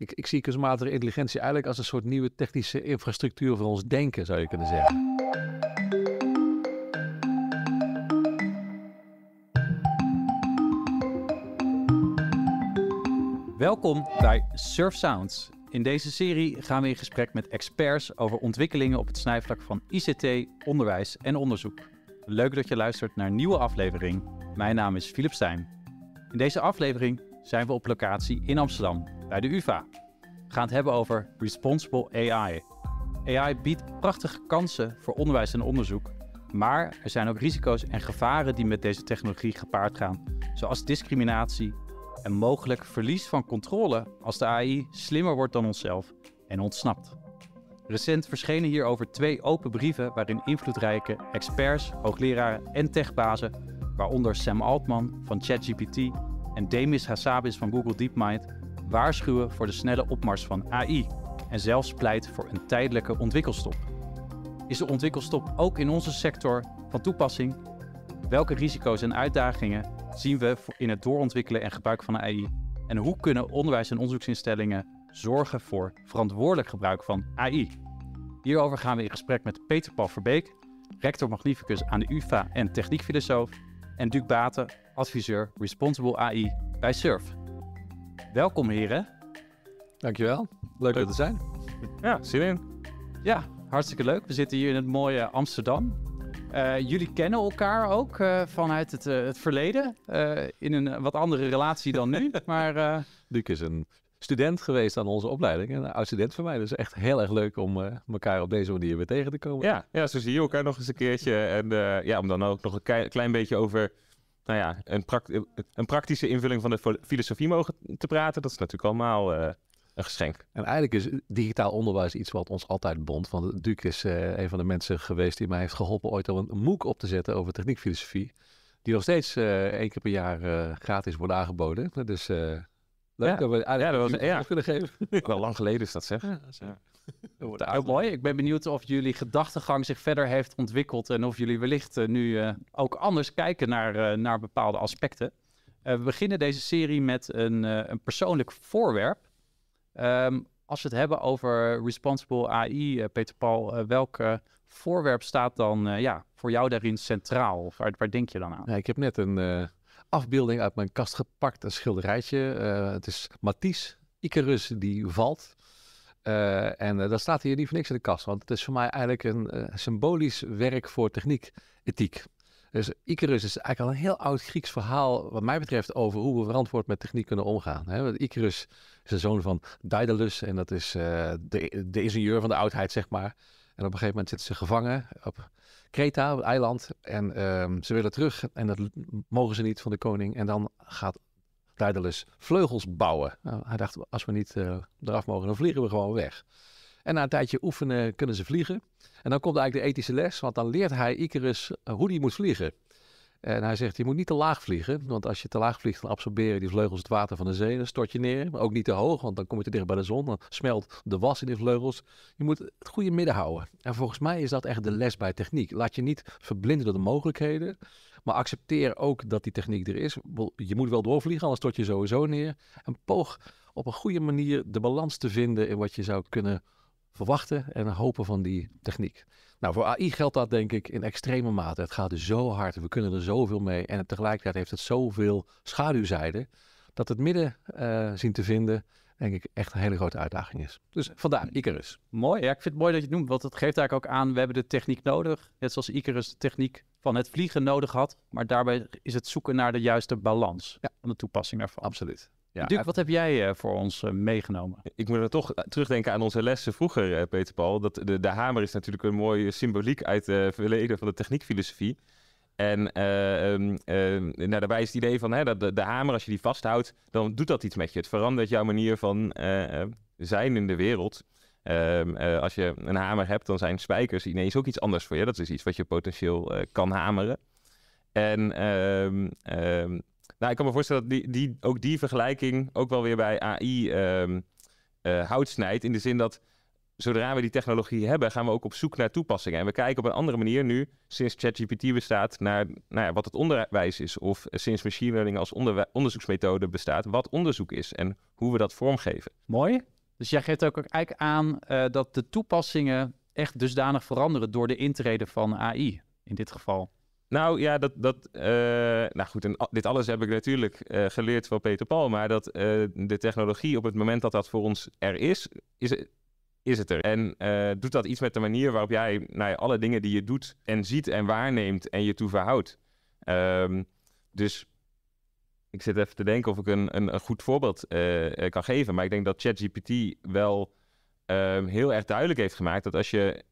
Ik, ik zie kunstmatige intelligentie eigenlijk als een soort nieuwe technische infrastructuur voor ons denken, zou je kunnen zeggen. Welkom bij Surf Sounds. In deze serie gaan we in gesprek met experts over ontwikkelingen op het snijvlak van ICT, onderwijs en onderzoek. Leuk dat je luistert naar een nieuwe aflevering. Mijn naam is Philip Stijn. In deze aflevering zijn we op locatie in Amsterdam bij de UVA. We het hebben over Responsible AI. AI biedt prachtige kansen voor onderwijs en onderzoek, maar er zijn ook risico's en gevaren die met deze technologie gepaard gaan, zoals discriminatie en mogelijk verlies van controle als de AI slimmer wordt dan onszelf en ontsnapt. Recent verschenen hierover twee open brieven waarin invloedrijke experts, hoogleraren en techbazen, waaronder Sam Altman van ChatGPT en Demis Hassabis van Google DeepMind, waarschuwen voor de snelle opmars van AI en zelfs pleit voor een tijdelijke ontwikkelstop. Is de ontwikkelstop ook in onze sector van toepassing? Welke risico's en uitdagingen zien we in het doorontwikkelen en gebruik van AI? En hoe kunnen onderwijs- en onderzoeksinstellingen zorgen voor verantwoordelijk gebruik van AI? Hierover gaan we in gesprek met Peter Paul Verbeek, rector magnificus aan de UvA en techniekfilosoof, en Duc Baten, adviseur Responsible AI bij SURF. Welkom heren. Dankjewel. Leuk, leuk. dat te zijn. Ja, zin in. Ja, hartstikke leuk. We zitten hier in het mooie Amsterdam. Eh, jullie kennen elkaar ook eh, vanuit het, eh, het verleden. in een wat andere relatie dan nu. maar, Luc is een student geweest aan onze opleiding. Een oud-student van mij. Dus echt heel erg leuk om elkaar op deze manier weer tegen te komen. Ja, ja, zo zie je elkaar nog eens een keertje. En ja, om dan ook nog een klein beetje over nou ja, een, een praktische invulling van de filosofie mogen te praten. Dat is natuurlijk allemaal eh, een geschenk. En eigenlijk is digitaal onderwijs iets wat ons altijd bond. Want Duke is eh, een van de mensen geweest die mij heeft geholpen ooit al een MOOC op te zetten over techniekfilosofie. Die nog steeds eh, één keer per jaar gratis wordt aangeboden. Dus leuk ja. dat we eigenlijk ja, dat was, ja. kunnen geven. Wel lang geleden is dat zeg. Ja, ja mooi. Ik ben benieuwd of jullie gedachtegang zich verder heeft ontwikkeld en of jullie wellicht eh, nu eh, ook anders kijken naar, eh, naar bepaalde aspecten. we beginnen deze serie met een, een persoonlijk voorwerp. Ehm, als we het hebben over responsible AI, Peter Paul, welk voorwerp staat dan ja, voor jou daarin centraal? Of waar, denk je dan aan? Ja, ik heb net een afbeelding uit mijn kast gepakt, een schilderijtje. het is Matisse, Icarus die valt. Eh, en eh, dat staat hier niet voor niks in de kast, want het is voor mij eigenlijk een eh, symbolisch werk voor techniek, ethiek. Dus Icarus is eigenlijk al een heel oud Grieks verhaal, wat mij betreft, over hoe we verantwoord met techniek kunnen omgaan. Want Icarus is de zoon van Daedalus en dat is de, de, ingenieur van de oudheid, zeg maar. En op een gegeven moment zitten ze gevangen op Kreta, op het eiland. En ehm, ze willen terug en dat mogen ze niet van de koning. En dan gaat Daedalus vleugels bouwen. Nou, hij dacht, als we niet eh, eraf mogen, dan vliegen we gewoon weg. En na een tijdje oefenen kunnen ze vliegen. En dan komt eigenlijk de ethische les, want dan leert hij Icarus eh, hoe hij moet vliegen. En hij zegt, je moet niet te laag vliegen, want als je te laag vliegt, dan absorberen die vleugels het water van de zee, en stort je neer. Maar ook niet te hoog, want dan kom je te dicht bij de zon, dan smelt de was in die vleugels. Je moet het goede midden houden. En volgens mij is dat echt de les bij techniek. Laat je niet verblinden door de mogelijkheden, maar accepteer ook dat die techniek er is. Je moet wel doorvliegen, anders stort je sowieso neer. En poog op een goede manier de balans te vinden in wat je zou kunnen verwachten en hopen van die techniek. Nou, voor AI geldt dat denk ik in extreme mate. Het gaat er dus zo hard, we kunnen er zoveel mee en tegelijkertijd heeft het zoveel schaduwzijde dat het midden uh, zien te vinden denk ik echt een hele grote uitdaging is. Dus vandaar Icarus. Mooi, ja, ik vind het mooi dat je het noemt, want het geeft eigenlijk ook aan, we hebben de techniek nodig. Net zoals Icarus de techniek van het vliegen nodig had, maar daarbij is het zoeken naar de juiste balans van de toepassing daarvan. Absoluut. Ja, wat heb jij eh, voor ons eh, meegenomen? Ik moet er toch eh, terugdenken aan onze lessen vroeger, Peter Paul. Dat de, de hamer is natuurlijk een mooie symboliek uit het verleden van de techniekfilosofie. En eh, ehm, ehm, nou, daarbij is het idee van hè, dat de, de, hamer, als je die vasthoudt, dan doet dat iets met je. Het verandert jouw manier van eh, eh, zijn in de wereld. Ehm, als je een hamer hebt, dan zijn spijkers ineens ook iets anders voor je. Dat is iets wat je potentieel kan hameren. En nou, ik kan me voorstellen dat die, die, ook die vergelijking ook wel weer bij AI hout snijdt. In de zin dat zodra we die technologie hebben, gaan we ook op zoek naar toepassingen. En we kijken op een andere manier nu, sinds ChatGPT bestaat, naar, nou ja, wat het onderwijs is. Of sinds machine learning als onderzoeksmethode bestaat, wat onderzoek is en hoe we dat vormgeven. Mooi. Dus jij geeft ook eigenlijk aan eh, dat de toepassingen echt dusdanig veranderen door de intrede van AI in dit geval. Nou ja, dat. dat eh, nou goed, dit alles heb ik natuurlijk eh, geleerd van Peter Paul. Maar dat de technologie op het moment dat dat voor ons er is, is is het er. En eh, doet dat iets met de manier waarop jij nou alle dingen die je doet en ziet en waarneemt en je toe verhoudt. Ehm, dus ik zit even te denken of ik een, een, goed voorbeeld eh, eh, kan geven. Maar ik denk dat ChatGPT wel ehm, heel erg duidelijk heeft gemaakt dat als je,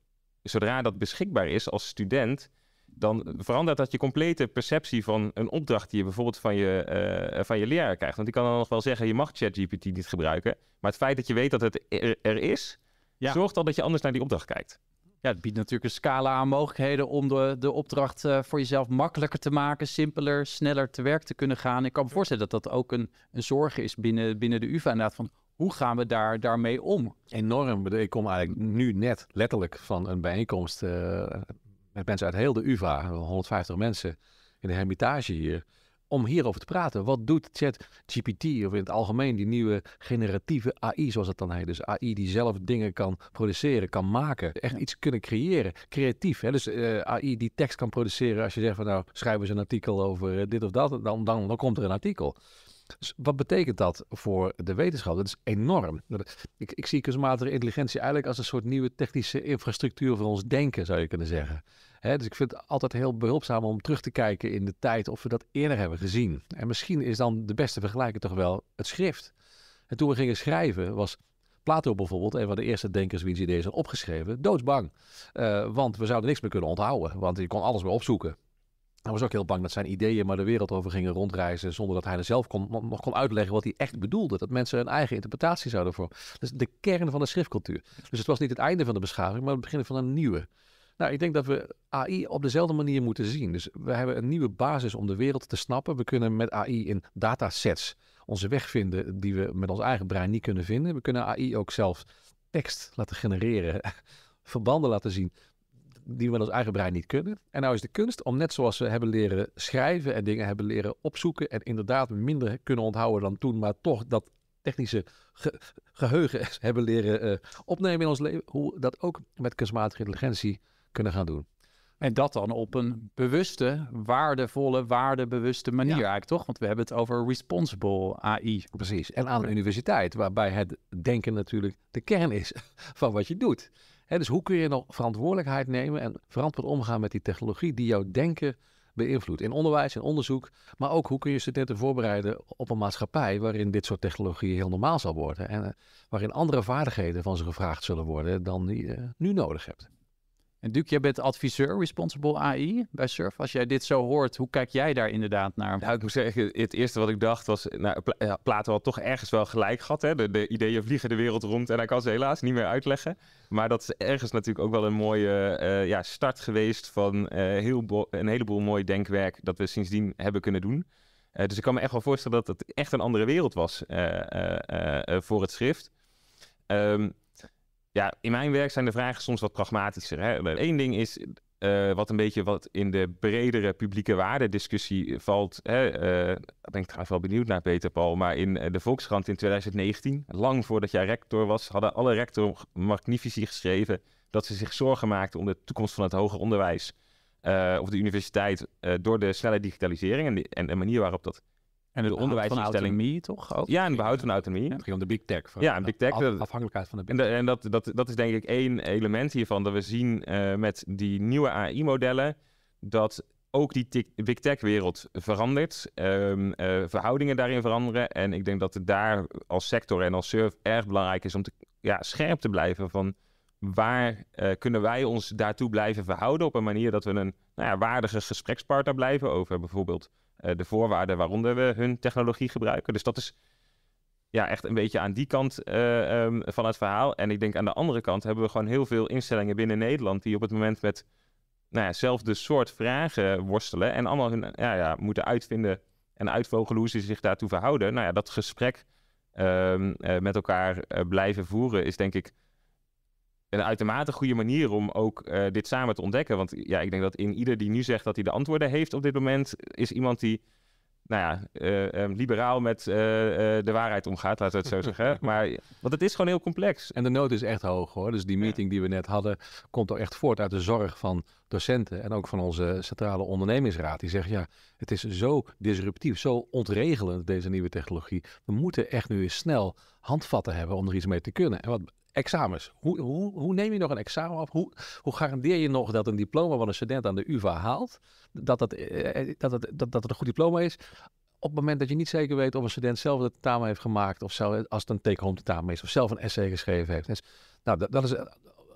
zodra dat beschikbaar is als student, dan verandert dat je complete perceptie van een opdracht die je bijvoorbeeld van je, van je leraar krijgt. Want die kan dan nog wel zeggen, je mag ChatGPT niet gebruiken. Maar het feit dat je weet dat het er is, ja. Zorgt al dat je anders naar die opdracht kijkt. Ja, het biedt natuurlijk een scala aan mogelijkheden om de, de opdracht eh, voor jezelf makkelijker te maken, simpeler, sneller te werk te kunnen gaan. Ik kan me voorstellen dat dat ook een, een zorg is binnen, binnen de UvA inderdaad, van hoe gaan we daar, daarmee om? Enorm. Ik kom eigenlijk nu net letterlijk van een bijeenkomst eh, met mensen uit heel de UvA, 150 mensen in de hermitage hier om hierover te praten. Wat doet ChatGPT of in het algemeen die nieuwe generatieve AI, zoals dat dan heet. Dus AI die zelf dingen kan produceren, kan maken, echt iets kunnen creëren, creatief. Hè? Dus eh, AI die tekst kan produceren als je zegt van nou, schrijf eens een artikel over eh, dit of dat, dan, dan, dan komt er een artikel. Dus wat betekent dat voor de wetenschap? Dat is enorm. Ik, ik zie kunstmatige intelligentie eigenlijk als een soort nieuwe technische infrastructuur voor ons denken, zou je kunnen zeggen dus ik vind het altijd heel behulpzaam om terug te kijken in de tijd of we dat eerder hebben gezien. En misschien is dan de beste vergelijking toch wel het schrift. En toen we gingen schrijven was Plato bijvoorbeeld, een van de eerste denkers wiens ideeën zijn opgeschreven, doodsbang. Eh, want we zouden niks meer kunnen onthouden, want je kon alles meer opzoeken. Hij was ook heel bang dat zijn ideeën maar de wereld over gingen rondreizen zonder dat hij er zelf kon, nog kon uitleggen wat hij echt bedoelde. Dat mensen hun eigen interpretatie zouden vormen. Dus de kern van de schriftcultuur. Dus het was niet het einde van de beschaving, maar het begin van een nieuwe. Nou, ik denk dat we AI op dezelfde manier moeten zien. Dus we hebben een nieuwe basis om de wereld te snappen. We kunnen met AI in datasets onze weg vinden die we met ons eigen brein niet kunnen vinden. We kunnen AI ook zelf tekst laten genereren, verbanden laten zien die we met ons eigen brein niet kunnen. En nou is de kunst om net zoals we hebben leren schrijven en dingen hebben leren opzoeken en inderdaad minder kunnen onthouden dan toen, maar toch dat technische geheugen hebben leren eh, opnemen in ons leven, hoe dat ook met kunstmatige intelligentie kunnen gaan doen. En dat dan op een bewuste, waardevolle, waardebewuste manier eigenlijk, toch? Want we hebben het over responsible AI. Precies. En aan de universiteit, waarbij het denken natuurlijk de kern is van wat je doet. He, dus hoe kun je nog verantwoordelijkheid nemen en verantwoord omgaan met die technologie die jouw denken beïnvloedt? In onderwijs, en onderzoek, maar ook hoe kun je studenten voorbereiden op een maatschappij waarin dit soort technologieën heel normaal zal worden en eh, waarin andere vaardigheden van ze gevraagd zullen worden dan die je nu nodig hebt. En Duke, jij bent adviseur Responsible AI bij Surf. Als jij dit zo hoort, hoe kijk jij daar inderdaad naar? Nou, ik moet zeggen, het eerste wat ik dacht was, nou, Plato had toch ergens wel gelijk gehad. Hè? De, ideeën vliegen de wereld rond en hij kan ze helaas niet meer uitleggen. Maar dat is ergens natuurlijk ook wel een mooie eh, ja, start geweest van eh, heel een heleboel mooi denkwerk dat we sindsdien hebben kunnen doen. Eh, dus ik kan me echt wel voorstellen dat het echt een andere wereld was voor het schrift. Um, ja, in mijn werk zijn de vragen soms wat pragmatischer. Eén ding is eh, wat een beetje wat in de bredere publieke waardediscussie valt. Hè? Eh, ben ik trouwens wel benieuwd naar, Peter Paul. Maar in eh, de Volkskrant in 2019, lang voordat jij rector was, hadden alle rector magnifici geschreven dat ze zich zorgen maakten om de toekomst van het hoger onderwijs of de universiteit door de snelle digitalisering en en de manier waarop dat en het onderwijsinstelling autonomie toch? Ja, en behoud van autonomie. Het ging om de big tech. Van, ja, en big tech. afhankelijkheid van de big En, dat, dat, dat is denk ik één element hiervan. Dat we zien eh, met die nieuwe AI-modellen dat ook die big tech-wereld verandert. Ehm, eh, verhoudingen daarin veranderen. En ik denk dat het daar als sector en als surf erg belangrijk is om te, ja, scherp te blijven van... Waar eh, kunnen wij ons daartoe blijven verhouden op een manier dat we een nou ja, waardige gesprekspartner blijven over bijvoorbeeld eh, de voorwaarden waaronder we hun technologie gebruiken. Dus dat is ja, echt een beetje aan die kant eh, ehm, van het verhaal. En ik denk aan de andere kant hebben we gewoon heel veel instellingen binnen Nederland die op het moment met nou ja, soort vragen worstelen en allemaal hun ja, ja, moeten uitvinden en uitvogelen hoe ze zich daartoe verhouden. Nou ja, dat gesprek ehm, eh, met elkaar blijven voeren is denk ik een uitermate goede manier om ook eh, dit samen te ontdekken. Want ja, ik denk dat in ieder die nu zegt dat hij de antwoorden heeft op dit moment, is iemand die, nou ja, eh, ehm, liberaal met eh, de waarheid omgaat, laten we het zo zeggen. Maar, want het is gewoon heel complex. En de nood is echt hoog hoor. Dus die meeting die we net hadden, komt al echt voort uit de zorg van docenten en ook van onze centrale ondernemingsraad. Die zegt ja, het is zo disruptief, zo ontregelend deze nieuwe technologie. We moeten echt nu eens snel handvatten hebben om er iets mee te kunnen. En wat examens. Hoe, hoe, hoe, neem je nog een examen af? Hoe, hoe, garandeer je nog dat een diploma van een student aan de UvA haalt, dat, eh, eh, dat, dat, dat, het een goed diploma is, op het moment dat je niet zeker weet of een student zelf de tentamen heeft gemaakt, of zelf, als het een take-home tentamen is, of zelf een essay geschreven heeft. Dus, nou, dat, dat is eh,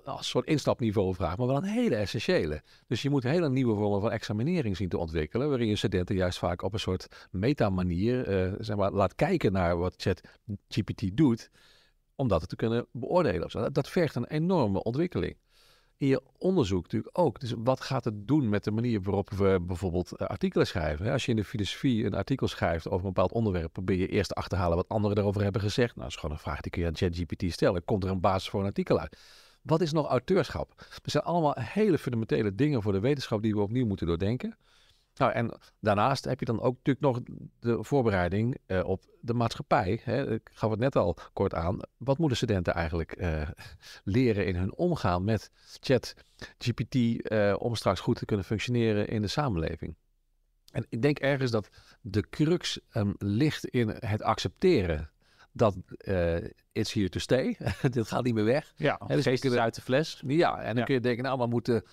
als soort instapniveau vraag, maar wel een hele essentiële. Dus je moet hele nieuwe vormen van examinering zien te ontwikkelen, waarin je studenten juist vaak op een soort metamanier uh, zeg maar, laat kijken naar wat GPT doet om dat te kunnen beoordelen. Of zo. Dat, vergt een enorme ontwikkeling. In je onderzoek natuurlijk ook. Dus wat gaat het doen met de manier waarop we bijvoorbeeld eh, artikelen schrijven? Als je in de filosofie een artikel schrijft over een bepaald onderwerp, probeer je eerst te achterhalen wat anderen daarover hebben gezegd. Nou, dat is gewoon een vraag die kun je aan ChatGPT stellen. Komt er een basis voor een artikel uit? Wat is nog auteurschap? Er zijn allemaal hele fundamentele dingen voor de wetenschap die we opnieuw moeten doordenken. Nou, en daarnaast heb je dan ook natuurlijk nog de voorbereiding eh, op de maatschappij. Hè? Ik gaf het net al kort aan. Wat moeten studenten eigenlijk eh, leren in hun omgaan met ChatGPT eh, om straks goed te kunnen functioneren in de samenleving? En ik denk ergens dat de crux ehm, ligt in het accepteren dat uh, it's here to stay. Dit gaat niet meer weg. Ja, dus geest is uit de fles. Ja, en dan kun je denken, nou, we moeten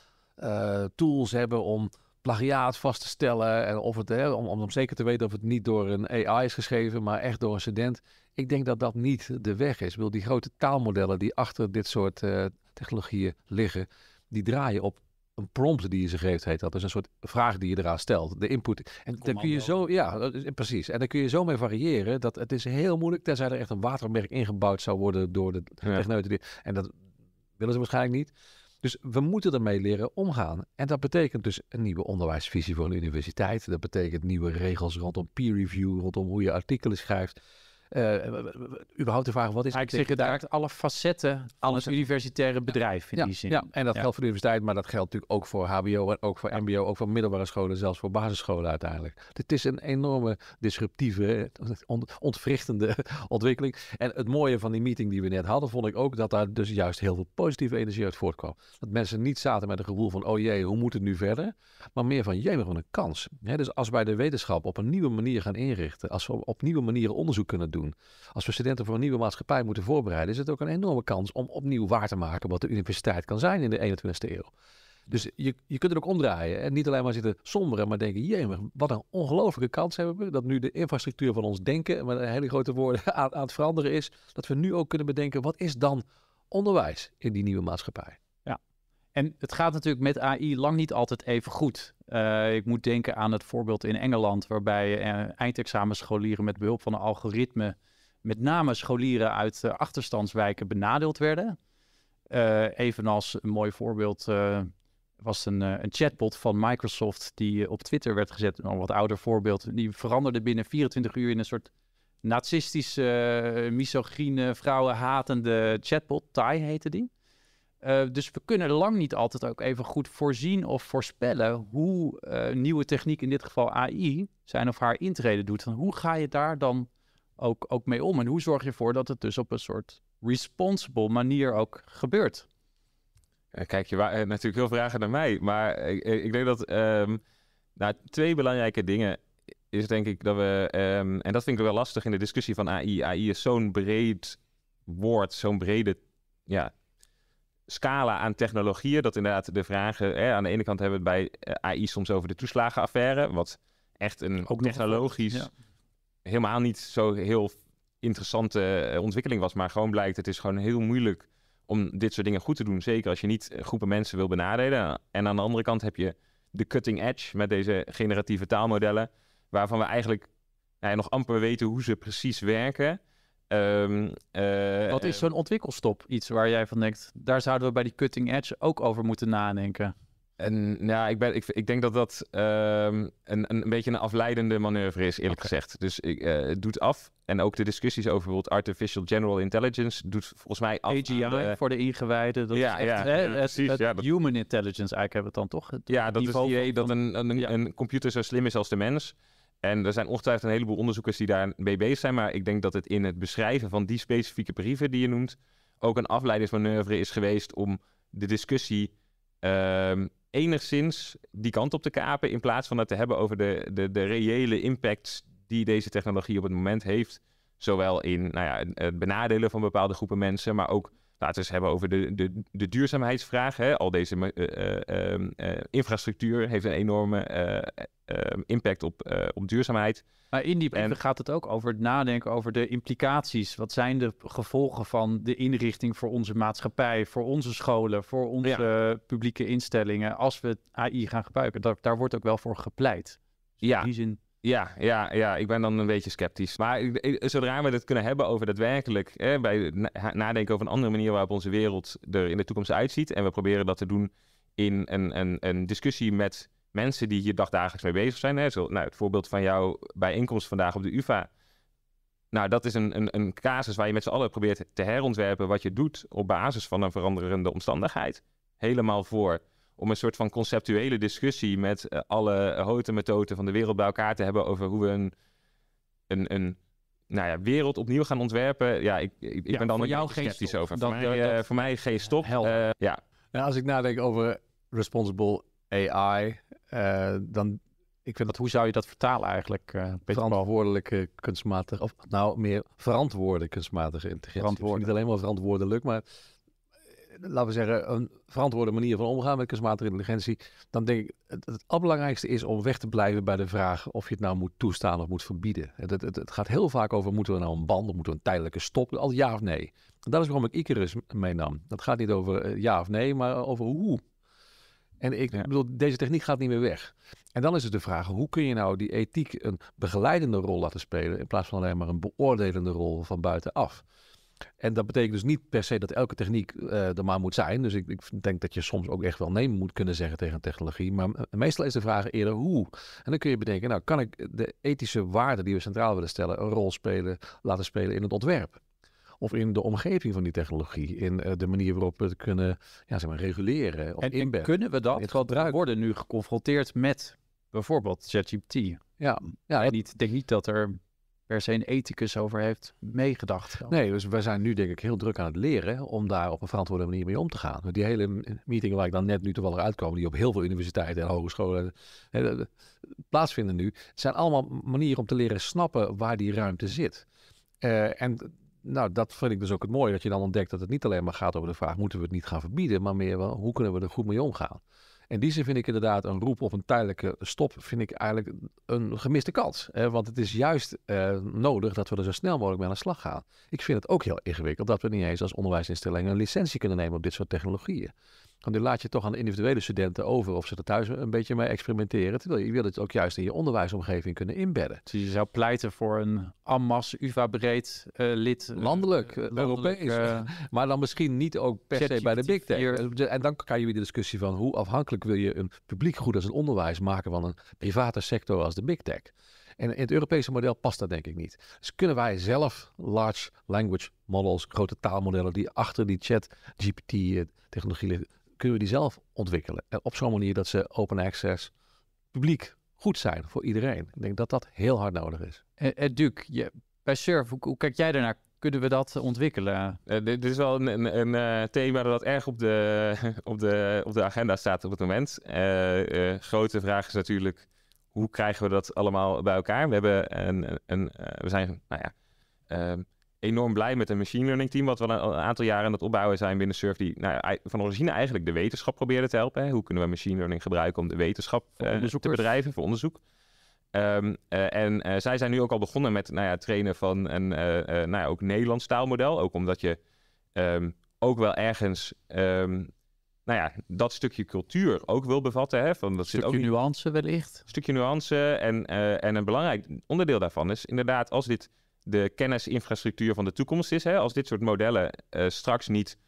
tools hebben om plagiaat vast te stellen. En of het, hè, om, om zeker te weten of het niet door een AI is geschreven, maar echt door een student. Ik denk dat dat niet de weg is. Ik bedoel, die grote taalmodellen die achter dit soort eh, technologieën liggen, die draaien op een prompt die je ze geeft, heet dat. Dus een soort vraag die je eraan stelt, de input. En dan kun je zo, ja, precies. En daar kun je zo mee variëren dat het is heel moeilijk, tenzij er echt een watermerk ingebouwd zou worden door de ja. techneuten. En dat willen ze waarschijnlijk niet. Dus we moeten ermee leren omgaan. En dat betekent dus een nieuwe onderwijsvisie voor een universiteit. Dat betekent nieuwe regels rondom peer review, rondom hoe je artikelen schrijft. Eh, überhaupt de vraag, wat is eigenlijk secretariaat? Alle facetten van het universitaire bedrijf in die zin. Ja, en dat geldt voor de universiteit, maar dat geldt natuurlijk ook voor HBO, en ook voor MBO, ook voor middelbare scholen, zelfs voor basisscholen uiteindelijk. Het is een enorme disruptieve, eh, ontwrichtende ontwikkeling. En het mooie van die meeting die we net hadden, vond ik ook dat daar dus juist heel veel positieve energie uit voortkwam. Dat mensen niet zaten met een gevoel van, oh jee, hoe moet het nu verder? Maar meer van, jee, we hebben een kans. dus als wij de wetenschap op een nieuwe manier gaan inrichten, als we op nieuwe manieren onderzoek kunnen doen, als we studenten voor een nieuwe maatschappij moeten voorbereiden, is het ook een enorme kans om opnieuw waar te maken wat de universiteit kan zijn in de 21ste eeuw. Dus je, je kunt het ook omdraaien en niet alleen maar zitten somberen, maar denken, Jee, wat een ongelofelijke kans hebben we dat nu de infrastructuur van ons denken, met hele grote woorden, aan, aan het veranderen is. Dat we nu ook kunnen bedenken, wat is dan onderwijs in die nieuwe maatschappij? En het gaat natuurlijk met AI lang niet altijd even goed. Eh, ik moet denken aan het voorbeeld in Engeland, waarbij eh, eindexamenscholieren met behulp van een algoritme, met name scholieren uit eh, achterstandswijken, benadeeld werden. evenals een mooi voorbeeld was een, een, chatbot van Microsoft die op Twitter werd gezet, een nou, wat ouder voorbeeld. Die veranderde binnen 24 uur in een soort nazistische, misogyne, vrouwenhatende chatbot. Tai heette die. Eh, dus we kunnen lang niet altijd ook even goed voorzien of voorspellen hoe uh, nieuwe techniek, in dit geval AI, zijn of haar intrede doet. En hoe ga je daar dan ook, ook mee om? En hoe zorg je ervoor dat het dus op een soort responsible manier ook gebeurt? Kijk, je waar, eh, natuurlijk veel vragen naar mij, maar ik, ik denk dat um, twee belangrijke dingen is denk ik dat we, ehm, en dat vind ik wel lastig in de discussie van AI. AI is zo'n breed woord, zo'n brede ja, scala aan technologieën. Dat inderdaad de vragen. Hè, aan de ene kant hebben we het bij eh, AI soms over de toeslagenaffaire. Wat echt een Ook technologisch ja. helemaal niet zo heel interessante eh, ontwikkeling was. Maar gewoon blijkt, het is gewoon heel moeilijk om dit soort dingen goed te doen. Zeker als je niet groepen mensen wil benadelen. En aan de andere kant heb je de cutting edge met deze generatieve taalmodellen. Waarvan we eigenlijk nou nog amper weten hoe ze precies werken. Ehm, eh, Wat is eh, zo'n ontwikkelstop? Iets waar jij van denkt, daar zouden we bij die cutting edge ook over moeten nadenken. En ja, nou, ik, ben, ik, ik denk dat dat ehm, een, een beetje een afleidende manoeuvre is, eerlijk gezegd. Dus ik, uh, het doet af. En ook de discussies over bijvoorbeeld artificial general intelligence doet volgens mij af. AGI voor de ingewijden. Dat ja, echt, hè, precies, human intelligence eigenlijk hebben we dan toch? Het ja, dat is het idee dat een, een, een computer zo slim is als de mens. En er zijn ongetwijfeld een heleboel onderzoekers die daar mee bezig zijn. Maar ik denk dat het in het beschrijven van die specifieke brieven die je noemt. ook een afleidingsmanoeuvre is geweest om de discussie ehm, enigszins die kant op te kapen. In plaats van het te hebben over de, de, de reële impacts die deze technologie op het moment heeft. Zowel in nou ja, het benadelen van bepaalde groepen mensen, maar ook Laten we eens hebben over de, de, de duurzaamheidsvraag. Hè. Al deze eh, eh, eh, ehm, infrastructuur heeft een enorme ehm, impact op, op duurzaamheid. Maar in die brief gaat het ook over het nadenken over de implicaties. Wat zijn de gevolgen van de inrichting voor onze maatschappij, voor onze scholen, voor onze publieke instellingen als we AI gaan gebruiken? Daar, wordt ook wel voor gepleit. Dus ja. In die zin ja, ja, ja, ik ben dan een beetje sceptisch. Maar zodra we het kunnen hebben over daadwerkelijk hè, bij nadenken over een andere manier waarop onze wereld er in de toekomst uitziet. En we proberen dat te doen in een, een, een discussie met mensen die hier dagelijks mee bezig zijn. Hè. nou, het voorbeeld van jouw bijeenkomst vandaag op de UVA. Nou, dat is een, een, een casus waar je met z'n allen probeert te herontwerpen wat je doet op basis van een veranderende omstandigheid. Helemaal voor om een soort van conceptuele discussie met eh, alle houten methoden van de wereld bij elkaar te hebben over hoe we een, een, een nou ja, wereld opnieuw gaan ontwerpen. Ja, ik, ik, ben dan voor jou sceptisch over. Dan, voor, mij, eh, voor, mij, geen stop. Uh, ja. Nou, als ik nadenk over responsible AI, dan ik vind dat hoe zou je dat vertalen eigenlijk? Uh, verantwoordelijke kunstmatige of nou meer verantwoorde kunstmatige integratie. Niet alleen maar verantwoordelijk, maar laten we zeggen, een verantwoorde manier van omgaan met kunstmatige intelligentie, dan denk ik dat het, het allerbelangrijkste is om weg te blijven bij de vraag of je het nou moet toestaan of moet verbieden. Het, het, het gaat heel vaak over, moeten we nou een band of moeten we een tijdelijke stop? Al ja of nee. En dat is waarom ik Icarus meenam. Dat gaat niet over eh, ja of nee, maar over hoe. En ik bedoel, deze techniek gaat niet meer weg. En dan is het de vraag, hoe kun je nou die ethiek een begeleidende rol laten spelen in plaats van alleen maar een beoordelende rol van buitenaf? En dat betekent dus niet per se dat elke techniek uh, er maar moet zijn. Dus ik, ik, denk dat je soms ook echt wel nee moet kunnen zeggen tegen een technologie. Maar eh, meestal is de vraag eerder hoe. En dan kun je bedenken, nou kan ik de ethische waarden die we centraal willen stellen een rol spelen, laten spelen in het ontwerp? Of in de omgeving van die technologie, in eh, de manier waarop we het kunnen ja, zeg maar, reguleren. Of en, kunnen we dat? we worden nu geconfronteerd met bijvoorbeeld ChatGPT. Ja, ja, denk niet dat er per se een ethicus over heeft meegedacht. Nee, dus we zijn nu denk ik heel druk aan het leren om daar op een verantwoorde manier mee om te gaan. Die hele meeting waar ik dan net nu toevallig uitkwam, die op heel veel universiteiten en hogescholen hè, plaatsvinden nu, zijn allemaal manieren om te leren snappen waar die ruimte zit. Eh, en nou, dat vind ik dus ook het mooie, dat je dan ontdekt dat het niet alleen maar gaat over de vraag, moeten we het niet gaan verbieden, maar meer wel, hoe kunnen we er goed mee omgaan? In die zin vind ik inderdaad een roep of een tijdelijke stop, vind ik eigenlijk een gemiste kans. Hè? Want het is juist eh, nodig dat we er zo snel mogelijk mee aan de slag gaan. Ik vind het ook heel ingewikkeld dat we niet eens als onderwijsinstellingen een licentie kunnen nemen op dit soort technologieën. Want nu laat je toch aan de individuele studenten over of ze er thuis een beetje mee experimenteren. Terwijl je wil het ook juist in je onderwijsomgeving kunnen inbedden. Dus je zou pleiten voor een AMAS, UvA-breed eh, lid. Eh, eh, landelijk, Europees. maar dan misschien niet ook per se bij de big tech. En dan kan je weer de discussie van hoe afhankelijk wil je een publiek goed als het onderwijs maken van een private sector als de big tech. En in het Europese model past dat denk ik niet. Dus kunnen wij zelf large language models, grote taalmodellen die achter die chat GPT-technologie kunnen we die zelf ontwikkelen. En op zo'n manier dat ze open access publiek goed zijn voor iedereen. Ik denk dat dat heel hard nodig is. En, eh, en eh, Duc, je, bij Surf, hoe, kijk jij daarnaar? kunnen we dat ontwikkelen? Eh, dit is wel een, een, thema dat erg op de, op, de, op de agenda staat op het moment. grote vraag is natuurlijk, hoe krijgen we dat allemaal bij elkaar? We, hebben een, een, we zijn nou ja, ehm, enorm blij met een machine learning team, wat we een aantal jaren aan het opbouwen zijn binnen Surf, die nou, van origine eigenlijk de wetenschap probeerde te helpen. Hè. Hoe kunnen we machine learning gebruiken om de wetenschap eh, te bedrijven voor onderzoek? Ehm, eh, en eh, zij zijn nu ook al begonnen met nou ja, trainen van een nou ja, ook Nederlands taalmodel. Ook omdat je ehm, ook wel ergens ehm, nou ja, dat stukje cultuur ook wil bevatten. Hè? dat stukje zit ook nuance wellicht. Een stukje nuance. En, en een belangrijk onderdeel daarvan is inderdaad, als dit de kennisinfrastructuur van de toekomst is. Hè? Als dit soort modellen eh, straks niet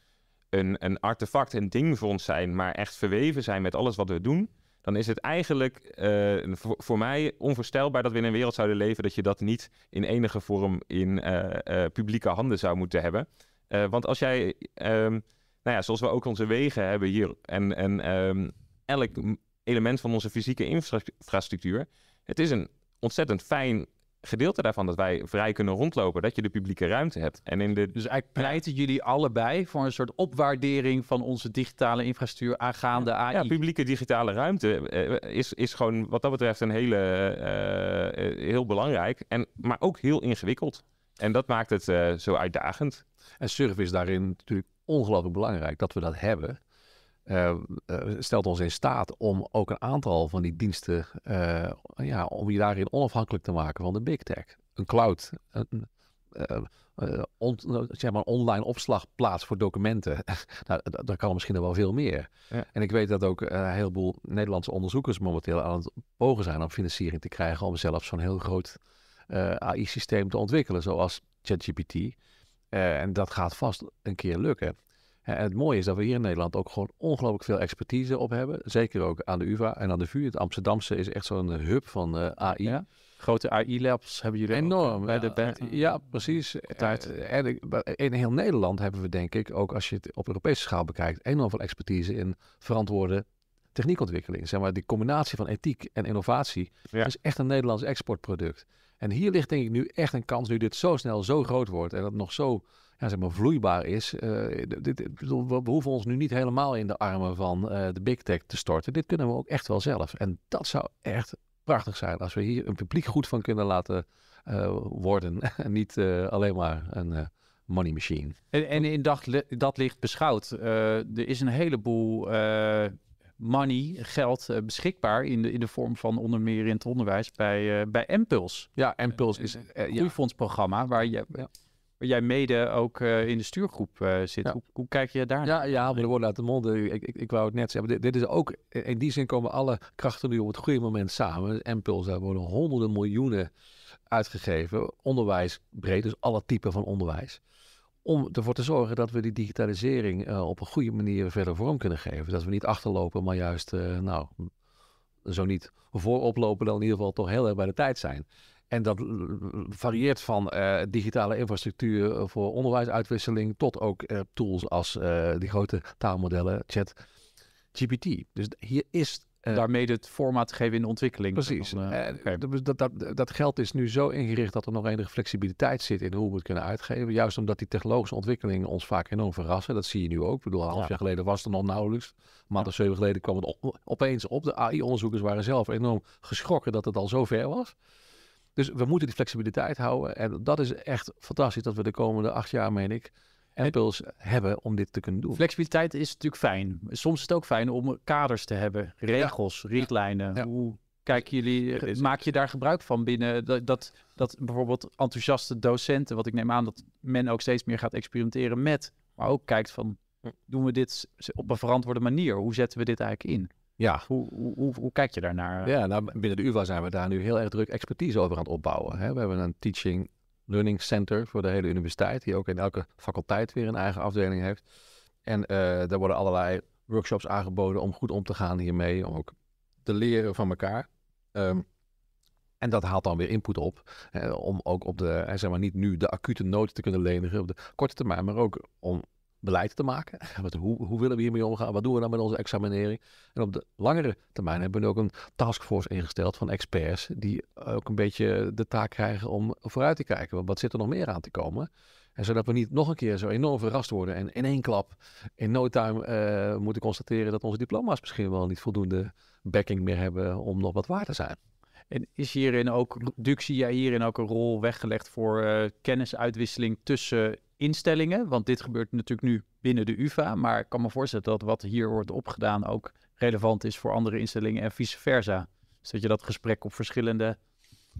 een, een artefact, een ding voor ons zijn, maar echt verweven zijn met alles wat we doen, dan is het eigenlijk eh, voor, mij onvoorstelbaar dat we in een wereld zouden leven dat je dat niet in enige vorm in eh, publieke handen zou moeten hebben. want als jij, ehm, nou ja, zoals we ook onze wegen hebben hier en, en ehm, elk element van onze fysieke infrastructuur, het is een ontzettend fijn gedeelte daarvan dat wij vrij kunnen rondlopen, dat je de publieke ruimte hebt. En in de... Dus eigenlijk pleiten jullie allebei voor een soort opwaardering van onze digitale infrastructuur aangaande AI. Ja, publieke digitale ruimte eh, is, is gewoon wat dat betreft een hele, eh, eh, heel belangrijk, en, maar ook heel ingewikkeld. En dat maakt het zo uitdagend. En surf is daarin natuurlijk ongelooflijk belangrijk dat we dat hebben. Eh, eh, stelt ons in staat om ook een aantal van die diensten, eh, ja, om je daarin onafhankelijk te maken van de big tech. Een cloud, een, nou, zeg maar online opslagplaats voor documenten. Nou, daar dat kan misschien nog wel veel meer. En ik weet dat ook een heleboel Nederlandse onderzoekers momenteel aan het pogen zijn om financiering te krijgen om zelf zo'n heel groot AI-systeem te ontwikkelen, zoals ChatGPT. en dat gaat vast een keer lukken. En het mooie is dat we hier in Nederland ook gewoon ongelooflijk veel expertise op hebben. Zeker ook aan de UvA en aan de VU. Het Amsterdamse is echt zo'n hub van eh, AI. Grote AI-labs hebben jullie Enorm. Eh, bij de Ja, eh, precies. En in heel Nederland hebben we denk ik, ook als je het op Europese schaal bekijkt, enorm veel expertise in verantwoorde techniekontwikkeling. Zeg maar, die combinatie van ethiek en innovatie is echt een Nederlands exportproduct. En hier ligt denk ik nu echt een kans, nu dit zo snel zo groot wordt en dat nog zo zeg maar, vloeibaar is. Uh, dit, bedoel, we hoeven ons nu niet helemaal in de armen van eh, de big tech te storten. Dit kunnen we ook echt wel zelf. En dat zou echt prachtig zijn als we hier een publiek goed van kunnen laten eh, worden. En niet alleen maar een money machine. En, en in dat, dat, licht beschouwd, er is een heleboel money, geld beschikbaar in de, in de vorm van onder meer in het onderwijs bij, uh, bij Impuls. Ja, Impuls is een groeifondsprogramma waar je ja waar jij mede ook eh, in de stuurgroep eh, zit. Hoe, hoe, kijk je daar Ja, ja maar de woorden uit de mond. Eh, ik, ik, ik wou het net zeggen. Dit, dit, is ook, in die zin komen alle krachten nu op het goede moment samen. Impuls, daar worden honderden miljoenen uitgegeven. Onderwijs breed, dus alle typen van onderwijs. Om ervoor te zorgen dat we die digitalisering op een goede manier verder vorm kunnen geven. Dat we niet achterlopen, maar juist, nou, zo niet oplopen. dan in ieder geval toch heel erg bij de tijd zijn. En dat varieert van eh, digitale infrastructuur eh, voor onderwijsuitwisseling tot ook eh, tools als die grote taalmodellen, chat, GPT. Dus hier is... Daarmee het formaat te geven in de ontwikkeling. Precies. dat, dat, dat, geld is nu zo ingericht dat er nog enige flexibiliteit zit in hoe we het kunnen uitgeven. Juist omdat die technologische ontwikkelingen ons vaak enorm verrassen. Dat zie je nu ook. Ik bedoel, een half jaar geleden was het er nog nauwelijks. Maand of zeven geleden kwam het opeens op. De AI-onderzoekers waren zelf enorm geschrokken dat het al zo ver was. Dus we moeten die flexibiliteit houden. En dat is echt fantastisch dat we de komende acht jaar, meen ik, Apples hebben om dit te kunnen doen. Flexibiliteit is natuurlijk fijn. Soms is het ook fijn om kaders te hebben, regels, richtlijnen. Hoe kijken jullie, maak je daar gebruik van binnen? Dat, dat, dat, bijvoorbeeld enthousiaste docenten, wat ik neem aan dat men ook steeds meer gaat experimenteren met, maar ook kijkt van, hm. doen we dit op een verantwoorde manier? Hoe zetten we dit eigenlijk in? Ja. Hoe, hoe, hoe, kijk je daarnaar? Ja, nou, binnen de UvA zijn we daar nu heel erg druk expertise over aan het opbouwen. Hè? We hebben een teaching learning center voor de hele universiteit, die ook in elke faculteit weer een eigen afdeling heeft. En uh, daar worden allerlei workshops aangeboden om goed om te gaan hiermee, om ook te leren van elkaar. Ehm, en dat haalt dan weer input op. Hè, om ook op de, zeg maar, niet nu de acute nood te kunnen lenigen op de korte termijn, maar ook om beleid te maken. hoe, hoe, willen we hiermee omgaan? Wat doen we dan met onze examinering? En op de langere termijn hebben we ook een taskforce ingesteld van experts die ook een beetje de taak krijgen om vooruit te kijken. wat zit er nog meer aan te komen? En zodat we niet nog een keer zo enorm verrast worden en in één klap, in no time, eh, moeten constateren dat onze diploma's misschien wel niet voldoende backing meer hebben om nog wat waar te zijn. En is hierin ook, Duc, zie jij hierin ook een rol weggelegd voor eh, kennisuitwisseling tussen instellingen, want dit gebeurt natuurlijk nu binnen de UvA, maar ik kan me voorstellen dat wat hier wordt opgedaan ook relevant is voor andere instellingen en vice versa. Dus dat je dat gesprek op verschillende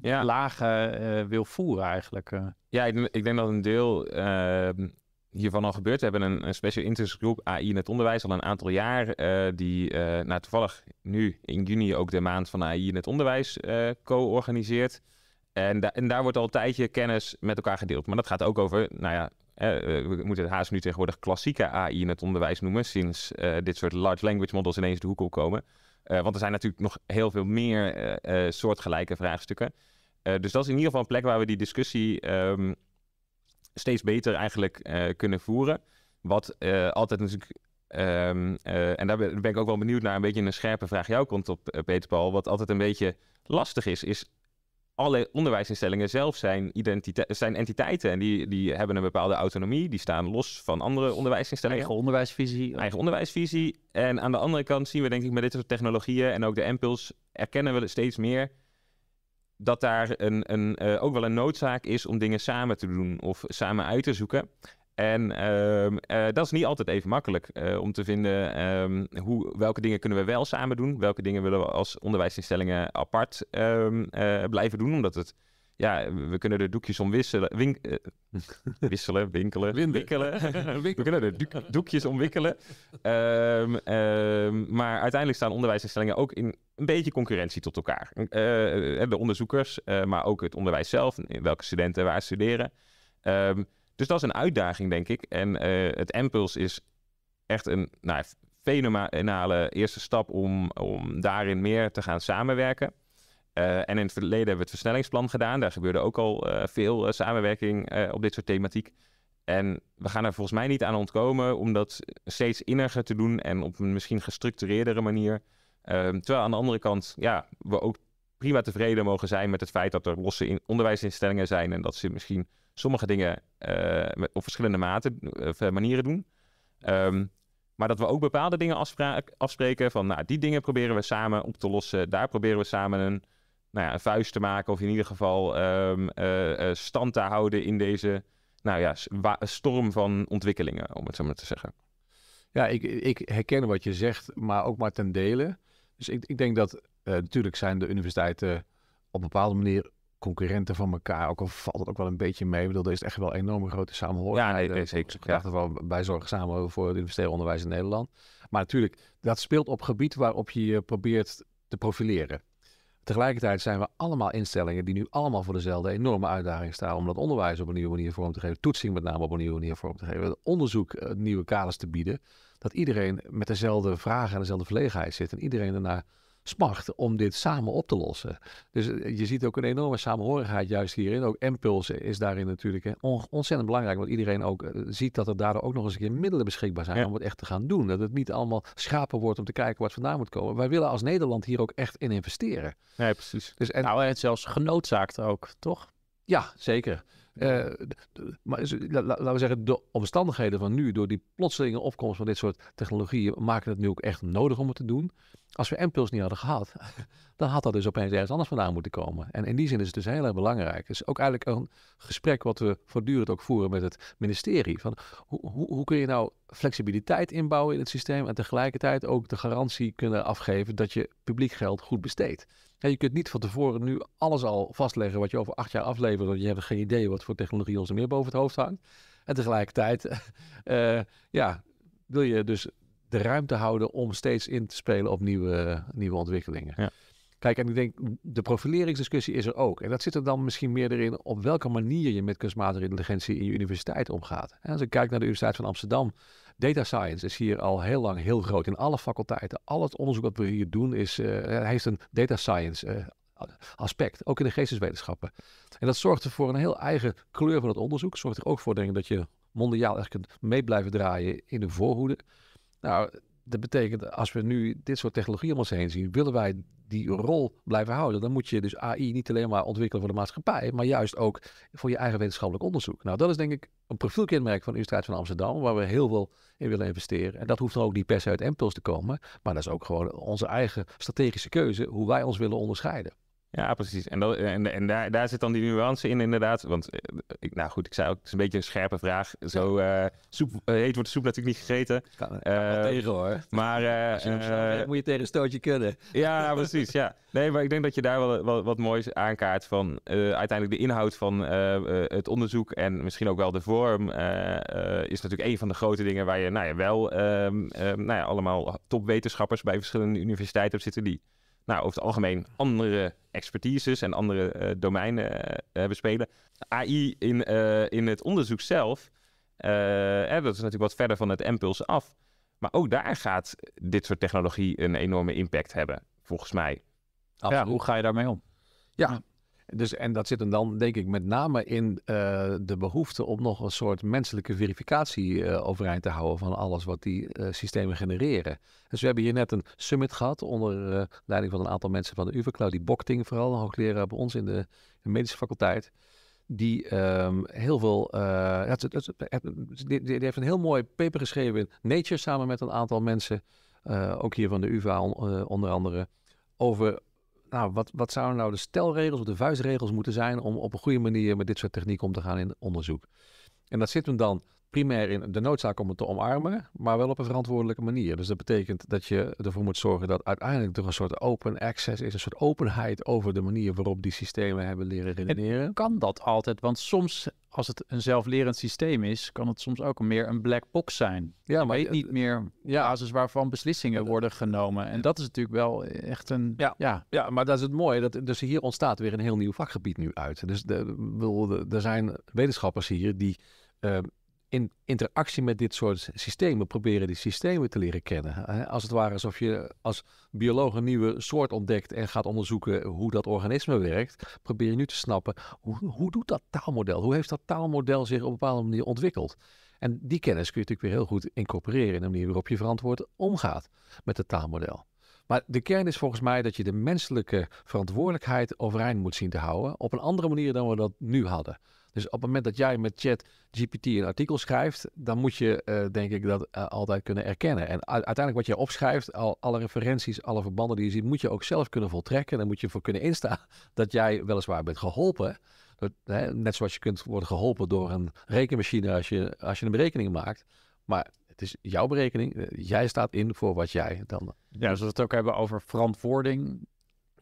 ja. lagen eh, wil voeren eigenlijk. Eh. Ja, ik, ik, denk dat een deel ehm, hiervan al gebeurt. We hebben een, een special interest groep AI in het onderwijs al een aantal jaar. Eh, die nou, toevallig nu in juni ook de maand van AI in het onderwijs co-organiseert. En, en, daar wordt al een tijdje kennis met elkaar gedeeld. Maar dat gaat ook over nou ja, eh, we moeten het haast nu tegenwoordig klassieke AI in het onderwijs noemen, sinds eh, dit soort large language models ineens de hoek opkomen. komen. Eh, want er zijn natuurlijk nog heel veel meer soortgelijke vraagstukken. dus dat is in ieder geval een plek waar we die discussie ehm, steeds beter eigenlijk kunnen voeren. Wat altijd natuurlijk. Ehm, en daar ben ik ook wel benieuwd naar, een beetje een scherpe vraag jou komt op, Peter Paul. Wat altijd een beetje lastig is, is alle onderwijsinstellingen zelf zijn, zijn entiteiten. En die, die hebben een bepaalde autonomie. Die staan los van andere onderwijsinstellingen. Eigen onderwijsvisie. Eigen onderwijsvisie. En aan de andere kant zien we denk ik met dit soort technologieën en ook de MPULS, erkennen we steeds meer dat daar een, een, eh, ook wel een noodzaak is om dingen samen te doen of samen uit te zoeken. En ehm, eh, dat is niet altijd even makkelijk eh, om te vinden ehm, hoe, welke dingen kunnen we wel samen doen. Welke dingen willen we als onderwijsinstellingen apart ehm, eh, blijven doen. Omdat het, ja, we kunnen er doekjes om wisselen. wisselen, winkelen. Winden. Wikkelen. we kunnen er doekjes om wikkelen. maar uiteindelijk staan onderwijsinstellingen ook in een beetje concurrentie tot elkaar. de onderzoekers, maar ook het onderwijs zelf. Welke studenten waar studeren. Dus dat is een uitdaging, denk ik. En eh, het Impulse is echt een nou, fenomenale eerste stap om, om daarin meer te gaan samenwerken. Eh, en in het verleden hebben we het versnellingsplan gedaan. Daar gebeurde ook al eh, veel samenwerking op dit soort thematiek. En we gaan er volgens mij niet aan ontkomen om dat steeds inniger te doen en op een misschien gestructureerdere manier. Ehm, terwijl aan de andere kant, ja, we ook prima tevreden mogen zijn met het feit dat er losse onderwijsinstellingen zijn en dat ze misschien sommige dingen eh, op verschillende eh, manieren doen. Ehm, maar dat we ook bepaalde dingen afspreken van, nou, die dingen proberen we samen op te lossen. Daar proberen we samen een, nou ja, een vuist te maken of in ieder geval ehm, eh, stand te houden in deze nou ja, storm van ontwikkelingen, om het zo maar te zeggen. Ja, ik, ik herken wat je zegt, maar ook maar ten dele. Dus ik, ik denk dat natuurlijk zijn de universiteiten op een bepaalde manier concurrenten van elkaar. Ook al valt het ook wel een beetje mee. Ik bedoel, er is echt wel een enorme grote samenhorigheid. Ja, nee, zeker. Ik dacht er wel, wij zorgen samen voor het universitair onderwijs in Nederland. Maar natuurlijk, dat speelt op gebied waarop je je probeert te profileren. Tegelijkertijd zijn we allemaal instellingen die nu allemaal voor dezelfde enorme uitdaging staan om dat onderwijs op een nieuwe manier vorm te geven, toetsing met name op een nieuwe manier vorm te geven, onderzoek eh, nieuwe kaders te bieden, dat iedereen met dezelfde vragen en dezelfde verlegenheid zit en iedereen daarna smacht om dit samen op te lossen. Dus eh, je ziet ook een enorme samenhorigheid juist hierin. Ook impulsen is daarin natuurlijk ontzettend belangrijk. Want iedereen ook eh, ziet dat er daardoor ook nog eens een keer middelen beschikbaar zijn om het echt te gaan doen. Dat het niet allemaal schapen wordt om te kijken wat vandaan moet komen. Wij willen als Nederland hier ook echt in investeren. Ja, precies. Dus en... Nou, en zelfs genoodzaakt ook, toch? Ja, zeker. Eh, maar laten we zeggen, de omstandigheden van nu, door die plotselinge opkomst van dit soort technologieën, maken het nu ook echt nodig om het te doen. Als we MPILS niet hadden gehad, dan had dat dus opeens ergens anders vandaan moeten komen. En in die zin is het dus heel erg belangrijk. Het is ook eigenlijk een gesprek wat we voortdurend ook voeren met het ministerie. Van hoe, hoe, hoe kun je nou flexibiliteit inbouwen in het systeem en tegelijkertijd ook de garantie kunnen afgeven dat je publiek geld goed besteedt. Ja, je kunt niet van tevoren nu alles al vastleggen wat je over acht jaar aflevert. Want je hebt geen idee wat voor technologie ons er meer boven het hoofd hangt. En tegelijkertijd eh, ja, wil je dus de ruimte houden om steeds in te spelen op nieuwe, nieuwe ontwikkelingen. Ja. Kijk, en ik denk, de profileringsdiscussie is er ook. En dat zit er dan misschien meer in op welke manier je met kunstmatige intelligentie in je universiteit omgaat. als ik kijk naar de Universiteit van Amsterdam, Data science is hier al heel lang heel groot in alle faculteiten. Al het onderzoek wat we hier doen is, eh, heeft een data science eh, aspect, ook in de geesteswetenschappen. En dat zorgt ervoor een heel eigen kleur van het onderzoek. Zorgt er ook voor denk ik, dat je mondiaal echt kunt mee blijven draaien in de voorhoede. Nou, dat betekent als we nu dit soort technologieën om ons heen zien, willen wij die rol blijven houden, dan moet je dus AI niet alleen maar ontwikkelen voor de maatschappij, maar juist ook voor je eigen wetenschappelijk onderzoek. Nou, dat is denk ik een profielkenmerk van de Universiteit van Amsterdam, waar we heel veel in willen investeren. En dat hoeft dan ook niet per se uit impuls te komen, maar dat is ook gewoon onze eigen strategische keuze, hoe wij ons willen onderscheiden. Ja, precies. En, dat, en, en daar, daar zit dan die nuance in, inderdaad. Want, eh, ik, nou goed, ik zei ook, het is een beetje een scherpe vraag. Zo eh, soep, eh, heet wordt soep natuurlijk niet gegeten. Kan, wel tegen hoor. Maar... moet je tegen een stootje kunnen. Ja, precies. Ja. Nee, maar ik denk dat je daar wel, wat moois aankaart van uiteindelijk de inhoud van het onderzoek en misschien ook wel de vorm is natuurlijk een van de grote dingen waar je nou ja, wel ehm, ehm, nou ja, allemaal topwetenschappers bij verschillende universiteiten hebt zitten die nou, over het algemeen andere expertises en andere eh, domeinen hebben eh, eh, spelen. AI in, in het onderzoek zelf, dat is natuurlijk wat verder van het impuls af. Maar ook daar gaat dit soort technologie een enorme impact hebben, volgens mij. Ja, hoe ga je daarmee om? Ja, dus, en dat zit hem dan, denk ik, met name in eh, de behoefte om nog een soort menselijke verificatie eh, overeind te houden van alles wat die eh, systemen genereren. Dus we hebben hier net een summit gehad onder leiding van een aantal mensen van de UvA, Claudie Bokting vooral, een hoogleraar bij ons in de, medische faculteit. Die ehm, heel veel. Het, het, die, heeft een heel mooi paper geschreven in Nature samen met een aantal mensen. ook hier van de UVA onder andere. Over nou, wat, wat zouden nou de stelregels of de vuistregels moeten zijn om op een goede manier met dit soort techniek om te gaan in onderzoek? En dat zit hem dan primair in de noodzaak om het te omarmen, maar wel op een verantwoordelijke manier. Dus dat betekent dat je ervoor moet zorgen dat uiteindelijk er een soort open access is, een soort openheid over de manier waarop die systemen hebben leren redeneren. kan dat altijd? Want soms, als het een zelflerend systeem is, kan het soms ook meer een black box zijn. Ja, maar niet meer ja. basis waarvan beslissingen eh, worden genomen. En dat is natuurlijk wel echt een. Ja, ja. maar dat is het mooie. Dat, dus hier ontstaat weer een heel nieuw vakgebied nu uit. Dus wil, er zijn wetenschappers hier die. Ehm, in interactie met dit soort systemen proberen die systemen te leren kennen. Als het ware alsof je als bioloog een nieuwe soort ontdekt en gaat onderzoeken hoe dat organisme werkt, probeer je nu te snappen hoe, hoe doet dat taalmodel? Hoe heeft dat taalmodel zich op een bepaalde manier ontwikkeld? En die kennis kun je natuurlijk weer heel goed incorporeren in de manier waarop je verantwoord omgaat met het taalmodel. Maar de kern is volgens mij dat je de menselijke verantwoordelijkheid overeind moet zien te houden op een andere manier dan we dat nu hadden. Dus op het moment dat jij met chat GPT een artikel schrijft, dan moet je eh, denk ik dat eh, altijd kunnen erkennen. En uiteindelijk wat jij opschrijft, al, alle referenties, alle verbanden die je ziet, moet je ook zelf kunnen voltrekken. Dan moet je ervoor kunnen instaan dat jij weliswaar bent geholpen. hè, net zoals je kunt worden geholpen door een rekenmachine als je, als je een berekening maakt. Maar het is jouw berekening. Eh, jij staat in voor wat jij dan. Ja, dus we het ook hebben over verantwoording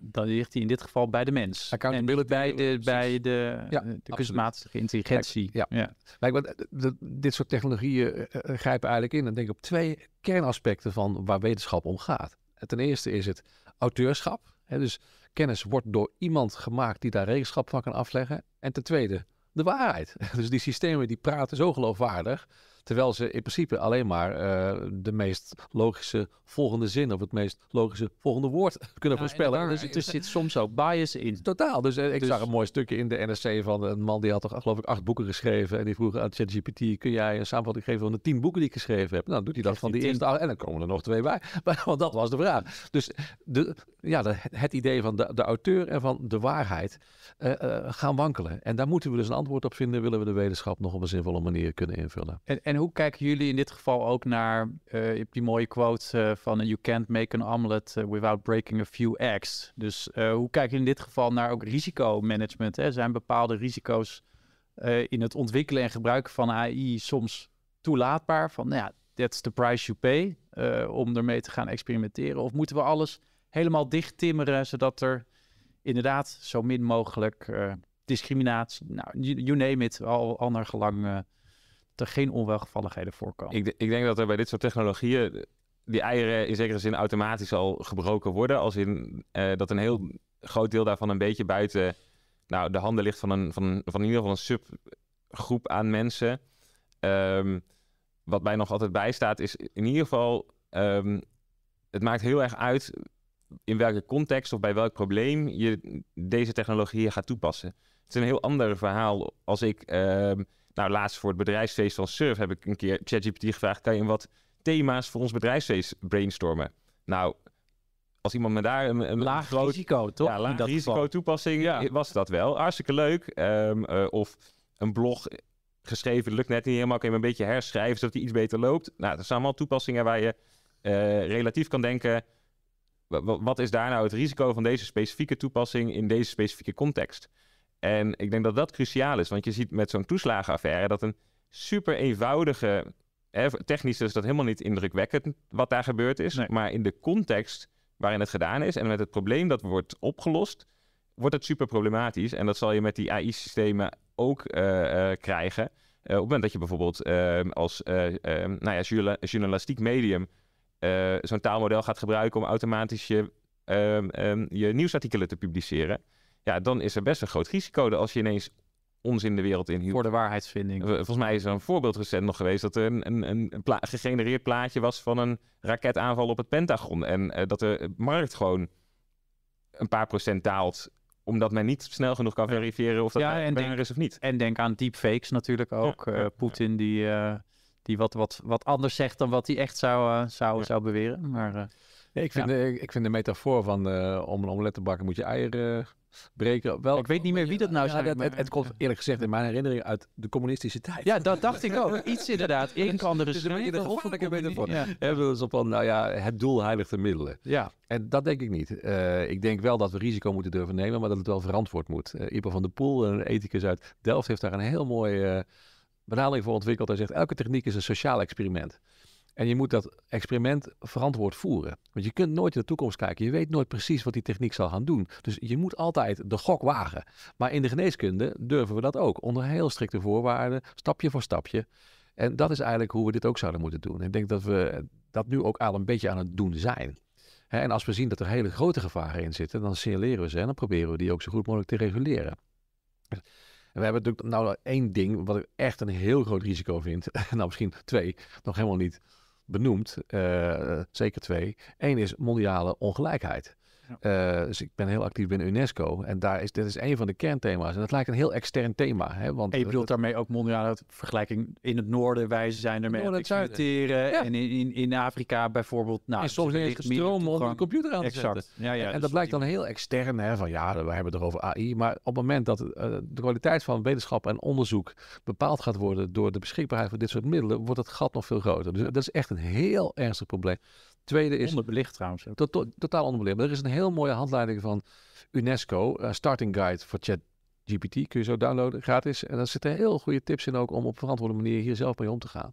dan ligt hij in dit geval bij de mens. En bij de, bij de, de kunstmatige intelligentie. ja. ja. want, dit soort technologieën eh, eh, eh, grijpen eigenlijk in. Dan denk ik op twee kernaspecten van waar wetenschap om gaat. Ten eerste is het auteurschap. Hè, dus kennis wordt door iemand gemaakt die daar rekenschap van kan afleggen. En ten tweede, de waarheid. Dus die systemen die praten zo geloofwaardig Terwijl ze in principe alleen maar eh, de meest logische volgende zin of het meest logische volgende woord kunnen voorspellen. Dus er zit soms ook bias in. Totaal. Dus eh, ik dus- zag een mooi stukje in de NRC van een man die had toch geloof ik acht boeken geschreven. En die vroeg aan ChatGPT, kun jij een samenvatting geven van de tien boeken die ik geschreven heb? Nou, doet hij dat van die eerste acht. En dan komen er nog twee bij. want dat was de vraag. Dus de, ja, het idee van de, de, auteur en van de waarheid eh, gaan wankelen. En daar moeten we dus een antwoord op vinden, willen we de wetenschap nog op een zinvolle manier kunnen invullen. En, en hoe kijken jullie in dit geval ook naar, eh, je hebt die mooie quote eh, van eh, you can't make an omelet without breaking a few eggs. Dus hoe kijken jullie in dit geval naar ook risicomanagement? Hè? Zijn bepaalde risico's in het ontwikkelen en gebruiken van AI soms toelaatbaar? Van, nou ja, that's the price you pay om ermee te gaan experimenteren. Of moeten we alles helemaal dicht timmeren, zodat er inderdaad zo min mogelijk discriminatie, nou, you, name it, al, ander naar gelang er geen onwelgevalligheden voorkomen. Ik, ik denk dat er bij dit soort technologieën die eieren in zekere zin automatisch al gebroken worden. Als in eh, dat een heel groot deel daarvan een beetje buiten nou, de handen ligt van, een, van, van in ieder geval een subgroep aan mensen. Ehm, wat mij nog altijd bijstaat is in ieder geval, ehm, het maakt heel erg uit in welke context of bij welk probleem je deze technologieën gaat toepassen. Het is een heel ander verhaal als ik ehm, nou, laatst voor het bedrijfsfeest van Surf heb ik een keer ChatGPT gevraagd: kan je wat thema's voor ons bedrijfsfeest brainstormen? Nou, als iemand me daar een, laag risico, toch? Ja, laag dat risico toepassing was dat wel. Hartstikke leuk. Ehm, eh, of een blog geschreven, lukt net niet helemaal. Kun je hem een beetje herschrijven zodat hij iets beter loopt. Nou, dat zijn allemaal toepassingen waar je eh, relatief kan denken. Wat is daar nou het risico van deze specifieke toepassing in deze specifieke context? En ik denk dat dat cruciaal is, want je ziet met zo'n toeslagenaffaire dat een super eenvoudige, hè, technisch is dat helemaal niet indrukwekkend wat daar gebeurd is, maar in de context waarin het gedaan is en met het probleem dat wordt opgelost, wordt het super problematisch. En dat zal je met die AI-systemen ook eh, eh, krijgen. Eh, op het moment dat je bijvoorbeeld ehm, als ehm, nou ja, journalistiek medium zo'n taalmodel gaat gebruiken om automatisch je, ehm, je nieuwsartikelen te publiceren. Ja, dan is er best een groot risico als je ineens ons in de wereld inhuurt. Voor de waarheidsvinding. Volgens mij is er een voorbeeld recent nog geweest dat er een, een, een gegenereerd plaatje was van een raketaanval op het Pentagon. En eh, dat de markt gewoon een paar procent daalt omdat men niet snel genoeg kan verifiëren of dat ja, nou en is of niet. En denk aan deepfakes natuurlijk ook. Eh, ja, Poetin die, eh, die wat, wat, wat anders zegt dan wat hij echt zou, zou, ja. zou beweren. Maar, ik, vind de, ik vind de metafoor van eh, om een omelet te bakken moet je eieren breken. Wel, ik weet niet meer wie dat nou is. Ja, het, komt eerlijk gezegd in mijn herinnering uit de communistische tijd. Ja, dat dacht ik ook. Iets inderdaad. Een kan een de metafoor. Ja. Hebben we op van, nou ja, het doel heiligt de middelen. Ja. En dat denk ik niet. Eh, ik denk wel dat we risico moeten durven nemen, maar dat het wel verantwoord moet. Uh, van der Poel, een ethicus uit Delft, heeft daar een heel mooie benadering voor ontwikkeld. Hij zegt, elke techniek is een sociaal experiment. En je moet dat experiment verantwoord voeren. Want je kunt nooit in de toekomst kijken. Je weet nooit precies wat die techniek zal gaan doen. Dus je moet altijd de gok wagen. Maar in de geneeskunde durven we dat ook. Onder heel strikte voorwaarden, stapje voor stapje. En dat is eigenlijk hoe we dit ook zouden moeten doen. Ik denk dat we dat nu ook al een beetje aan het doen zijn. En als we zien dat er hele grote gevaren in zitten, dan signaleren we ze en dan proberen we die ook zo goed mogelijk te reguleren. En we hebben natuurlijk nou, nou één ding wat ik echt een heel groot risico vind. Nou, misschien twee, nog helemaal niet benoemd, eh, zeker twee. Eén is mondiale ongelijkheid. Eh, dus ik ben heel actief binnen UNESCO. En daar is, dit is een van de kernthema's. En dat lijkt een heel extern thema. Hè? Want, en je bedoelt daarmee ook mondiale vergelijking in het noorden. Wij zijn ermee aan het experimenteren. En in, in, in, Afrika bijvoorbeeld. Nou, en soms is het stroom om de computer aan te zetten. Ja, ja, en, dus dat lijkt dan heel extern. Hè, van ja, we hebben het over AI. Maar op het moment dat eh, de kwaliteit van wetenschap en onderzoek bepaald gaat worden door de beschikbaarheid van dit soort middelen, wordt het gat nog veel groter. Dus dat is echt een heel ernstig probleem. Tweede is... Onderbelicht trouwens. totaal onderbelicht. Maar er is een heel mooie handleiding van UNESCO, eh, Starting Guide voor Chat GPT kun je zo downloaden, gratis. En daar zitten heel goede tips in ook om op verantwoorde manier hier zelf mee om te gaan.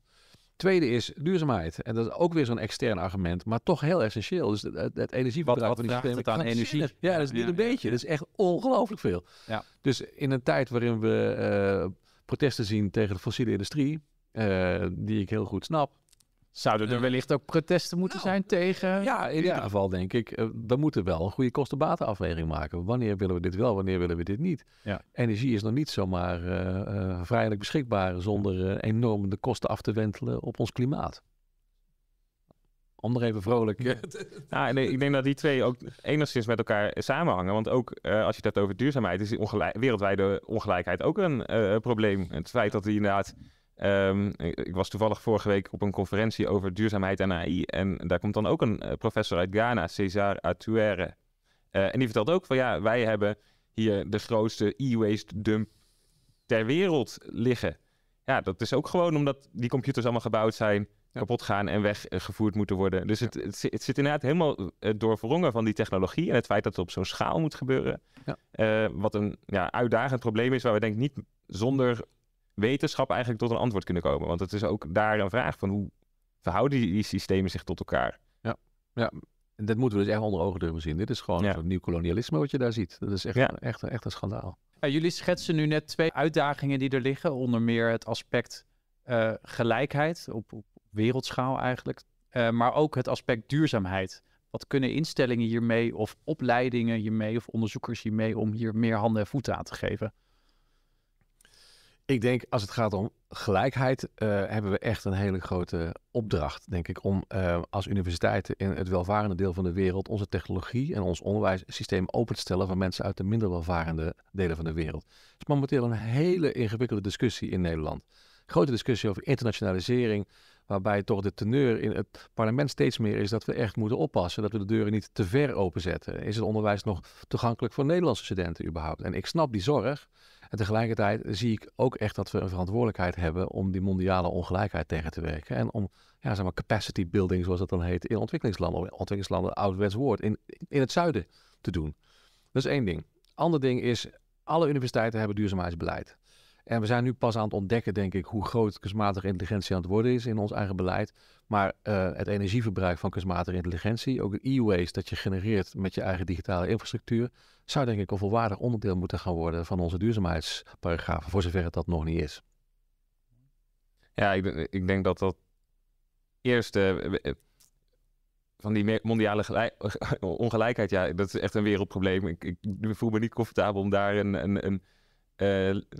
Tweede is duurzaamheid. En dat is ook weer zo'n extern argument, maar toch heel essentieel. Dus het, het energieverbruik van die systemen. aan energie? Ja, dat is niet een beetje. Dat is echt ongelooflijk veel. Dus in een tijd waarin we eh, protesten zien tegen de fossiele industrie, eh, die ik heel goed snap, Zouden er wellicht ook protesten moeten nou, zijn tegen? Ja, in ieder ja. geval denk ik, eh, we moeten wel een goede kostenbatenafweging maken. Wanneer willen we dit wel, wanneer willen we dit niet? Energie is nog niet zomaar uh, vrijelijk beschikbaar zonder uh, enorm de kosten af te wentelen op ons klimaat. Om nog even vrolijk. Nou, ik denk dat die twee ook enigszins met elkaar samenhangen. Want ook als je het hebt over duurzaamheid, is wereldwijde ongelijkheid ook een probleem. Het feit dat die inderdaad Ehm, ik, was toevallig vorige week op een conferentie over duurzaamheid en AI. En daar komt dan ook een eh, professor uit Ghana, César Atuere. Eh, en die vertelt ook van ja, wij hebben hier de grootste e-waste dump ter wereld liggen. Ja, dat is ook gewoon omdat die computers allemaal gebouwd zijn, kapot gaan en weggevoerd moeten worden. Dus het, het, zit inderdaad helemaal eh, doorverrongen van die technologie en het feit dat het op zo'n schaal moet gebeuren. Ja. wat een ja, uitdagend probleem is waar we denk ik niet zonder wetenschap eigenlijk tot een antwoord kunnen komen. Want het is ook daar een vraag van hoe verhouden die, systemen zich tot elkaar? Ja, ja. En dat moeten we dus echt onder ogen durven zien. Dit is gewoon ja. nieuw kolonialisme wat je daar ziet. Dat is echt, echt, echt een schandaal. Ja, jullie schetsen nu net twee uitdagingen die er liggen. Onder meer het aspect eh, gelijkheid op, op, wereldschaal eigenlijk. Eh, maar ook het aspect duurzaamheid. Wat kunnen instellingen hiermee of opleidingen hiermee of onderzoekers hiermee om hier meer handen en voeten aan te geven? Ik denk als het gaat om gelijkheid, eh, hebben we echt een hele grote opdracht, denk ik, om eh, als universiteiten in het welvarende deel van de wereld onze technologie en ons onderwijssysteem open te stellen voor mensen uit de minder welvarende delen van de wereld. Het is momenteel een hele ingewikkelde discussie in Nederland. Grote discussie over internationalisering, Waarbij toch de teneur in het parlement steeds meer is dat we echt moeten oppassen. Dat we de deuren niet te ver openzetten. Is het onderwijs nog toegankelijk voor Nederlandse studenten überhaupt? En ik snap die zorg. En tegelijkertijd zie ik ook echt dat we een verantwoordelijkheid hebben om die mondiale ongelijkheid tegen te werken. En om ja, zeg maar capacity building, zoals dat dan heet, in ontwikkelingslanden, ontwikkelingslanden, ouderwets woord, in, in het zuiden te doen. Dat is één ding. Ander ding is, alle universiteiten hebben duurzaamheidsbeleid. En we zijn nu pas aan het ontdekken, denk ik, hoe groot kunstmatige intelligentie aan het worden is in ons eigen beleid. Maar eh, het energieverbruik van kunstmatige intelligentie, ook het e-waste dat je genereert met je eigen digitale infrastructuur, zou denk ik een volwaardig onderdeel moeten gaan worden van onze duurzaamheidsparagrafen, voor zover het dat nog niet is. Ja, ik, ik denk dat dat eerste eh, van die mondiale ongelijkheid, ja, dat is echt een wereldprobleem. Ik, ik, voel me niet comfortabel om daar een, een, een eh,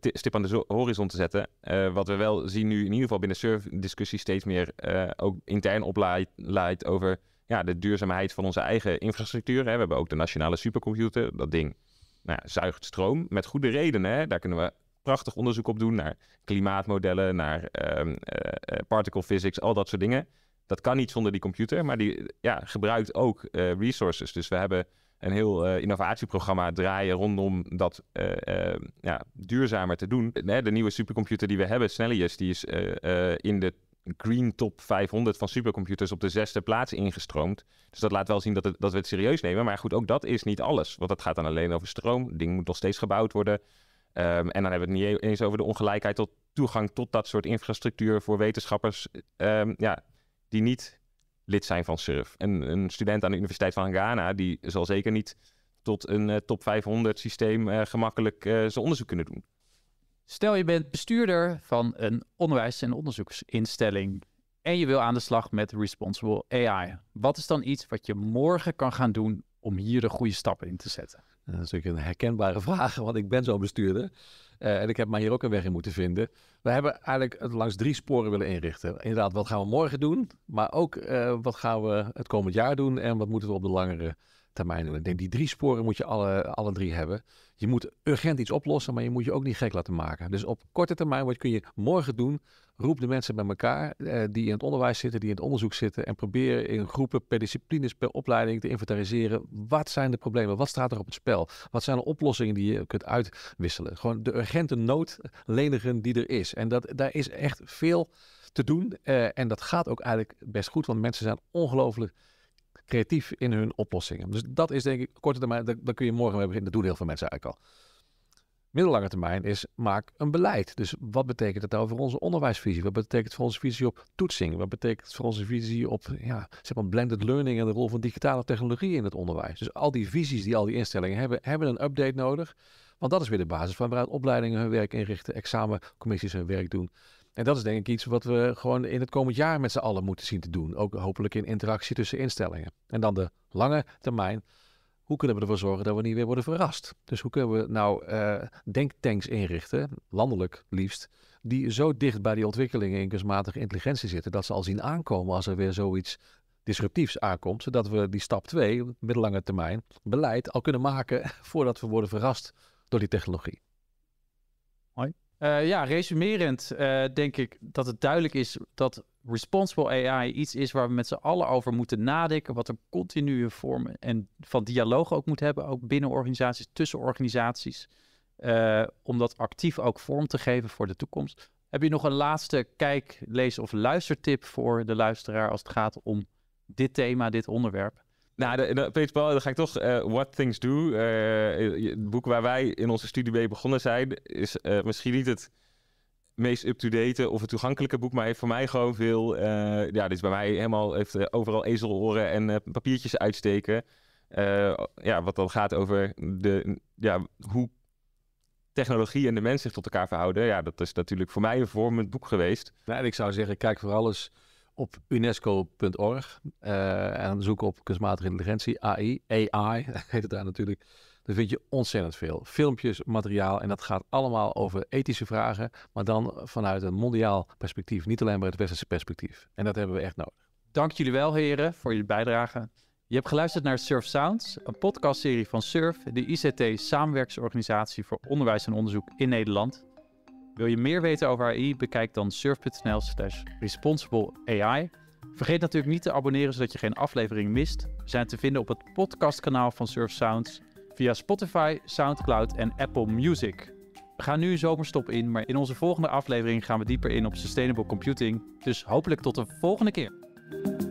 stip aan de horizon te zetten. Eh, wat we wel zien nu in ieder geval binnen surf-discussie steeds meer eh, ook intern oplaait over ja, de duurzaamheid van onze eigen infrastructuur. Hè. We hebben ook de nationale supercomputer. Dat ding nou, zuigt stroom met goede redenen. Hè. Daar kunnen we prachtig onderzoek op doen naar klimaatmodellen, naar ehm, eh, particle physics, al dat soort dingen. Dat kan niet zonder die computer, maar die ja, gebruikt ook resources. Dus we hebben een heel eh, innovatieprogramma draaien rondom dat eh, eh, ja, duurzamer te doen. De nieuwe supercomputer die we hebben, Snellius, die is in de Green Top 500 van supercomputers op de zesde plaats ingestroomd. Dus dat laat wel zien dat, het, dat we het serieus nemen. Maar goed, ook dat is niet alles. Want dat gaat dan alleen over stroom. Het ding moet nog steeds gebouwd worden. Ehm, en dan hebben we het niet e-, eens over de ongelijkheid tot toegang tot dat soort infrastructuur voor wetenschappers. Ehm, ja, die niet lid zijn van SURF. En een student aan de Universiteit van Ghana, die zal zeker niet tot een eh, top 500 systeem eh, gemakkelijk eh, zijn onderzoek kunnen doen. Stel je bent bestuurder van een onderwijs- en onderzoeksinstelling en je wil aan de slag met responsible AI. Wat is dan iets wat je morgen kan gaan doen om hier de goede stappen in te zetten? Dat is natuurlijk een herkenbare vraag, want ik ben zo'n bestuurder. Eh, en ik heb mij hier ook een weg in moeten vinden. We hebben eigenlijk het langs drie sporen willen inrichten. Inderdaad, wat gaan we morgen doen? Maar ook eh, wat gaan we het komend jaar doen? En wat moeten we op de langere termijn doen. Ik denk, die drie sporen moet je alle, alle drie hebben. Je moet urgent iets oplossen, maar je moet je ook niet gek laten maken. Dus op korte termijn, wat kun je morgen doen? Roep de mensen bij elkaar eh, die in het onderwijs zitten, die in het onderzoek zitten. En probeer in groepen, per disciplines, per opleiding te inventariseren. Wat zijn de problemen? Wat staat er op het spel? Wat zijn de oplossingen die je kunt uitwisselen? Gewoon de urgente lenigen die er is. En dat, daar is echt veel te doen. Eh, en dat gaat ook eigenlijk best goed, want mensen zijn ongelooflijk creatief in hun oplossingen. Dus dat is denk ik korte termijn, daar kun je morgen mee beginnen. Dat doen heel veel mensen eigenlijk al. Middellange termijn is maak een beleid. Dus wat betekent het nou voor onze onderwijsvisie? Wat betekent het voor onze visie op toetsing? Wat betekent het voor onze visie op ja, zeg maar blended learning en de rol van digitale technologie in het onderwijs? Dus al die visies die al die instellingen hebben, hebben een update nodig. Want dat is weer de basis van waaruit opleidingen hun werk inrichten, examencommissies hun werk doen. En dat is denk ik iets wat we gewoon in het komend jaar met z'n allen moeten zien te doen. Ook hopelijk in interactie tussen instellingen. En dan de lange termijn. Hoe kunnen we ervoor zorgen dat we niet weer worden verrast? Dus hoe kunnen we nou eh, denktanks inrichten, landelijk liefst, die zo dicht bij die ontwikkelingen in kunstmatige intelligentie zitten, dat ze al zien aankomen als er weer zoiets disruptiefs aankomt, zodat we die stap 2, middellange termijn, beleid al kunnen maken voordat we worden verrast door die technologie. Hoi. Eh, ja, resumerend eh, denk ik dat het duidelijk is dat responsible AI iets is waar we met z'n allen over moeten nadenken. Wat een continue vorm en van dialoog ook moet hebben, ook binnen organisaties, tussen organisaties. Eh, om dat actief ook vorm te geven voor de toekomst. Heb je nog een laatste kijk, lees of luistertip voor de luisteraar als het gaat om dit thema, dit onderwerp? Nou, Peter Paul, dan ga ik toch eh, What Things Do. Eh, het boek waar wij in onze studie mee begonnen zijn, is eh, misschien niet het meest up-to-date of het toegankelijke boek, maar heeft voor mij gewoon veel. ja, dit is bij mij helemaal heeft overal ezeloren en papiertjes uitsteken. ja, wat dan gaat over de, ja, hoe technologie en de mens zich tot elkaar verhouden. Ja, dat is natuurlijk voor mij een vormend boek geweest. Nou, en ik zou zeggen, kijk voor alles op unesco.org eh, en zoek op kunstmatige intelligentie, AI, AI heet het daar natuurlijk. Dan vind je ontzettend veel filmpjes, materiaal en dat gaat allemaal over ethische vragen, maar dan vanuit een mondiaal perspectief, niet alleen maar het westerse perspectief. En dat hebben we echt nodig. Dank jullie wel, heren, voor jullie bijdrage. Je hebt geluisterd naar Surf Sounds, een podcastserie van Surf, de ICT-samenwerkingsorganisatie voor onderwijs en onderzoek in Nederland. Wil je meer weten over AI? Bekijk dan surf.nl slash responsible AI. Vergeet natuurlijk niet te abonneren zodat je geen aflevering mist. We zijn te vinden op het podcastkanaal van Surf Sounds via Spotify, SoundCloud en Apple Music. We gaan nu een zomerstop in, maar in onze volgende aflevering gaan we dieper in op sustainable computing. Dus hopelijk tot de volgende keer.